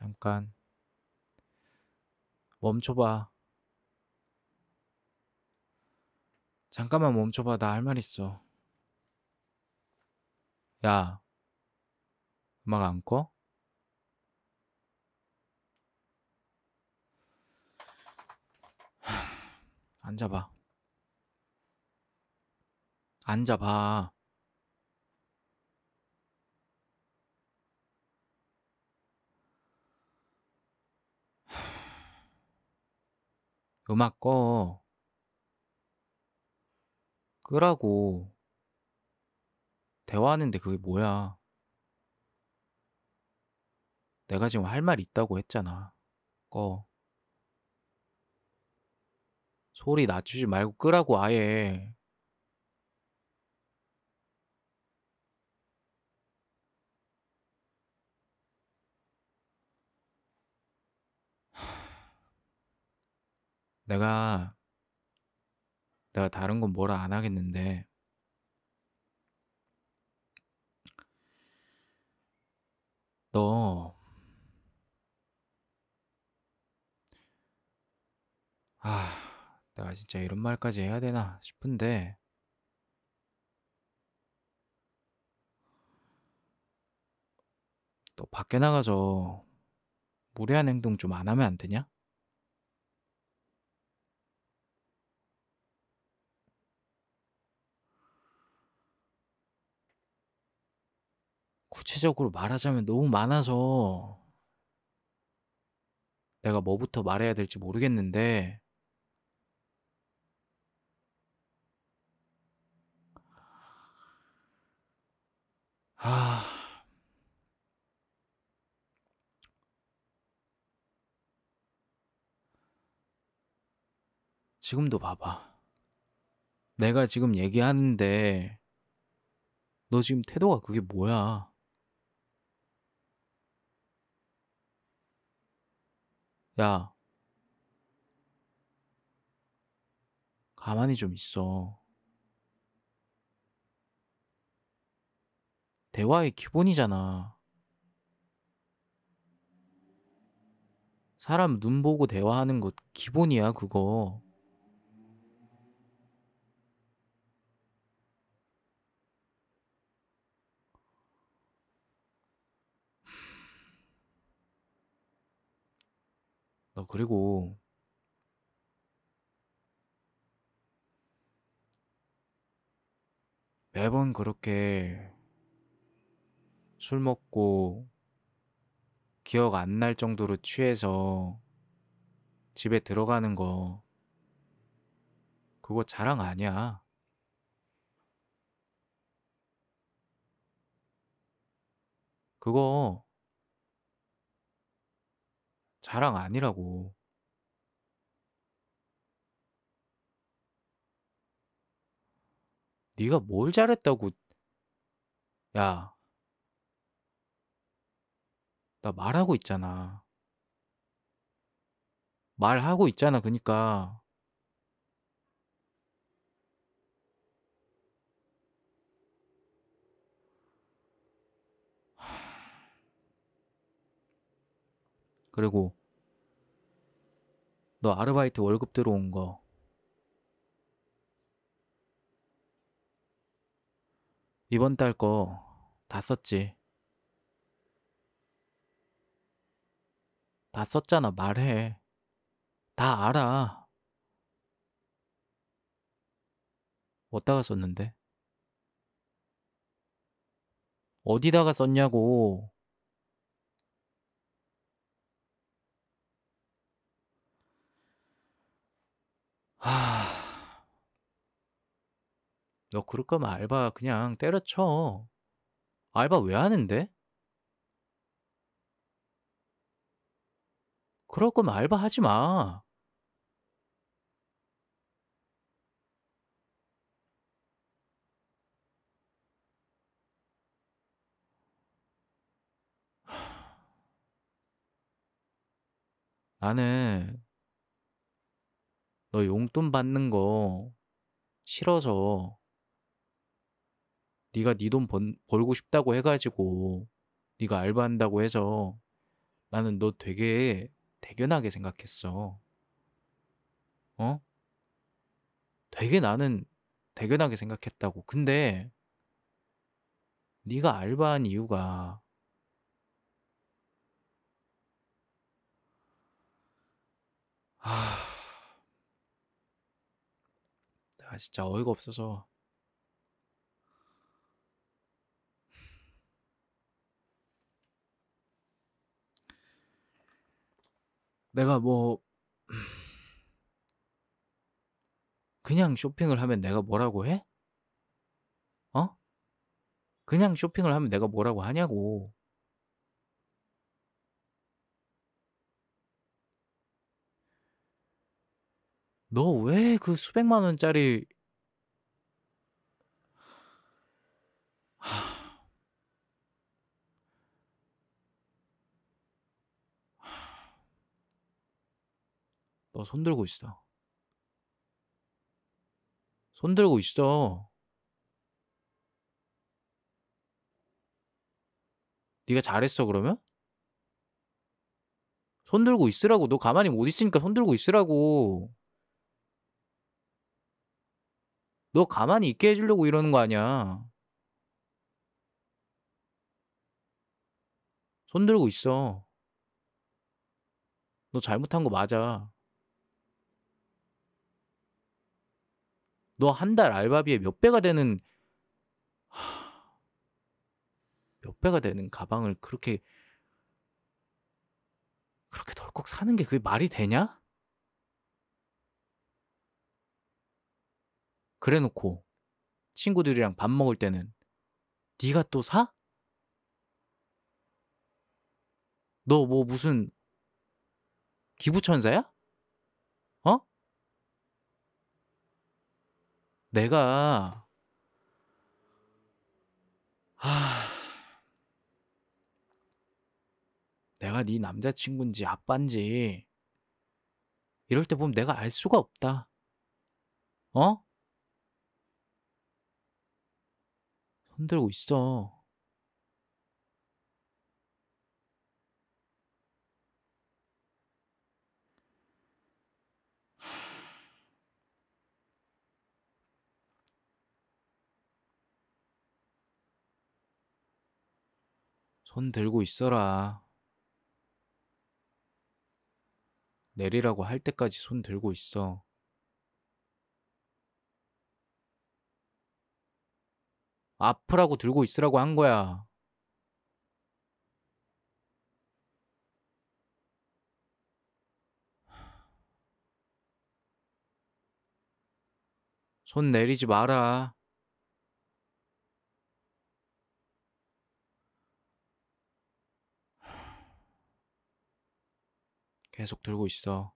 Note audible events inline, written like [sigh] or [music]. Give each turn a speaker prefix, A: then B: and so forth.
A: 잠깐 멈춰봐. 잠깐만 멈춰봐. 나 할 말 있어. 야, 음악 안 꺼? [sighs] 앉아봐. 앉아봐. 음악 꺼. 끄라고. 대화하는데 그게 뭐야? 내가 지금 할 말 있다고 했잖아. 꺼. 소리 낮추지 말고 끄라고 아예. 내가 내가 다른 건 뭐라 안 하겠는데 너 아, 내가 진짜 이런 말까지 해야 되나 싶은데 너 밖에 나가서 무례한 행동 좀 안 하면 안 되냐? 구체적으로 말하자면 너무 많아서 내가 뭐부터 말해야 될지 모르겠는데 아 지금도 봐봐. 내가 지금 얘기하는데 너 지금 태도가 그게 뭐야? 야, 가만히 좀 있어. 대화의 기본이잖아. 사람 눈 보고 대화하는 것 기본이야, 그거. 너 어, 그리고 매번 그렇게 술 먹고 기억 안 날 정도로 취해서 집에 들어가는 거 그거 자랑 아니야. 그거 자랑 아니라고. 네가 뭘 잘했다고 야. 나 말하고 있잖아. 말하고 있잖아. 그니까. [sighs] 그리고 너 아르바이트 월급 들어온 거 이번 달 거 다 썼지? 다 썼잖아 말해 다 알아 어디다가 썼는데? 어디다가 썼냐고 하... 너 그럴 거면 알바 그냥 때려쳐. 알바 왜 하는데? 그럴 거면 알바 하지 마. 나는 너 용돈 받는 거 싫어서 네가 네 돈 벌고 싶다고 해가지고 네가 알바한다고 해서 나는 너 되게 대견하게 생각했어. 어? 되게 나는 대견하게 생각했다고. 근데 네가 알바한 이유가 하... 아 진짜 어이가 없어서 내가 뭐 그냥 쇼핑을 하면 내가 뭐라고 해? 어? 그냥 쇼핑을 하면 내가 뭐라고 하냐고. 너왜그 수백만 원짜리 너 손들고 있어. 손들고 있어. 네가 잘했어 그러면? 손들고 있으라고. 너 가만히 못 있으니까 손들고 있으라고. 너 가만히 있게 해주려고 이러는 거 아니야. 손 들고 있어. 너 잘못한 거 맞아. 너 한 달 알바비에 몇 배가 되는 몇 배가 되는 가방을 그렇게 그렇게 덜컥 사는 게 그게 말이 되냐? 그래놓고 친구들이랑 밥 먹을 때는 네가 또 사? 너 뭐 무슨 기부천사야? 어? 내가 하... 내가 네 남자친구인지 아빠인지 이럴 때 보면 내가 알 수가 없다. 어? 흔들고 있어. 손 들고 있어라. 내리라고 할 때까지 손 들고 있어. 아프라고 들고 있으라고 한 거야. 손 내리지 마라. 계속 들고 있어.